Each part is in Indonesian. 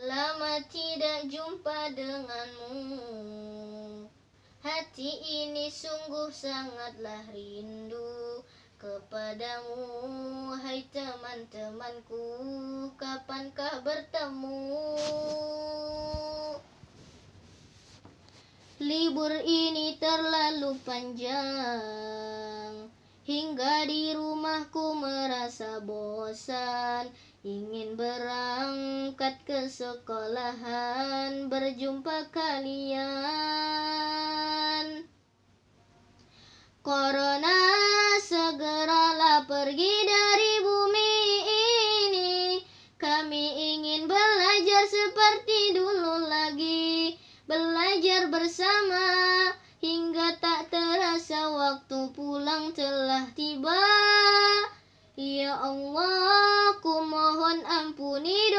Lama tidak jumpa denganmu Hati ini sungguh sangatlah rindu Kepadamu hai teman-temanku Kapankah bertemu Libur ini terlalu panjang Hingga di rumahku merasa bosan Ingin berat berangkat ke sekolahan berjumpa kalian Corona segeralah pergi dari bumi ini Kami ingin belajar seperti dulu lagi Belajar bersama hingga tak terasa waktu pulang telah tiba Ya Allah ku mohon ampuni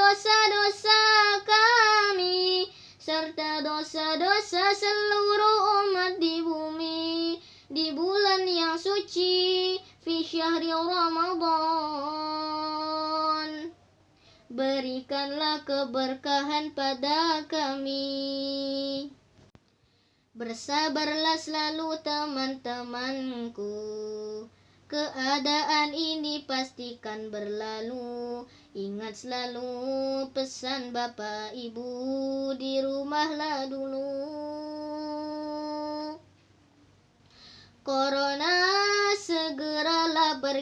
suci fi syahri Ramadan Berikanlah keberkahan pada kami Bersabarlah selalu teman-temanku Keadaan ini pastikan berlalu Ingat selalu pesan Bapak Ibu Di rumahlah dulu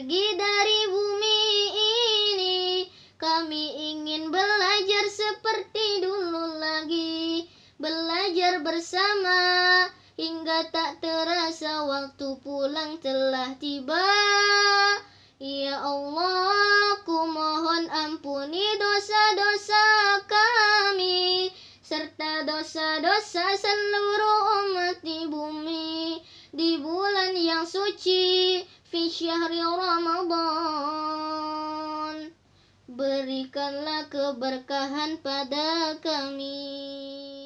pergi dari bumi ini Kami ingin belajar seperti dulu lagi Belajar bersama Hingga tak terasa waktu pulang telah tiba Ya Allah, ku mohon ampuni dosa-dosa kami Serta dosa-dosa seluruh umat di bumi Di bulan yang suci fi syahri Ramadan berikanlah keberkahan pada kami